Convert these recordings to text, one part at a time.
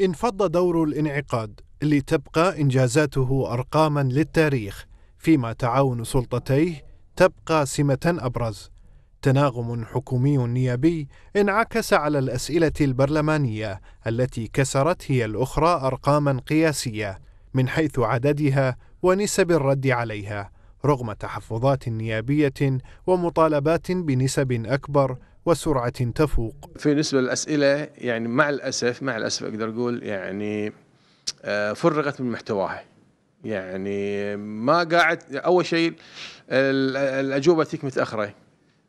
انفض دور الانعقاد لتبقى إنجازاته أرقاما للتاريخ فيما تعاون سلطتيه تبقى سمة أبرز تناغم حكومي نيابي انعكس على الأسئلة البرلمانية التي كسرت هي الأخرى أرقاما قياسية من حيث عددها ونسب الرد عليها رغم تحفظات نيابية ومطالبات بنسب أكبر وسرعة تفوق في نسبة للأسئلة يعني مع الأسف مع الأسف أقدر أقول يعني آه، فرغت من محتواها يعني ما قاعد أول شيء الأجوبة تيك متأخرة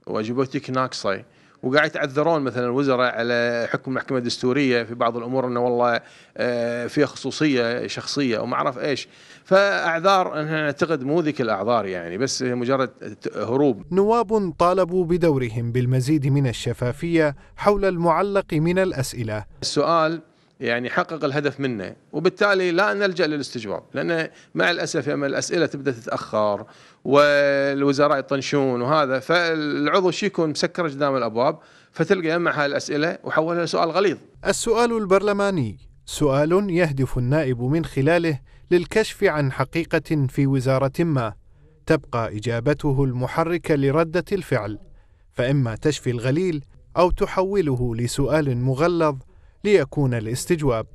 وأجوبتك ناقصة وقاعد يتعذرون مثلا الوزراء على حكم المحكمه الدستوريه في بعض الامور انه والله آه، فيها خصوصيه شخصيه وما اعرف ايش فاعذار انا اعتقد مو ذيك الاعذار يعني بس مجرد هروب نواب طالبوا بدورهم بالمزيد من الشفافيه حول المعلق من الاسئله السؤال يعني حقق الهدف منه وبالتالي لا نلجا للاستجواب لان مع الاسف لما الاسئله تبدا تتاخر والوزراء يطنشون وهذا فالعضو شي يكون مسكر قدام الابواب فتلقى يجمع هاي الاسئله وحولها لسؤال غليظ. السؤال البرلماني سؤال يهدف النائب من خلاله للكشف عن حقيقه في وزاره ما تبقى اجابته المحرك لرده الفعل فاما تشفي الغليل او تحوله لسؤال مغلظ ليكون الاستجواب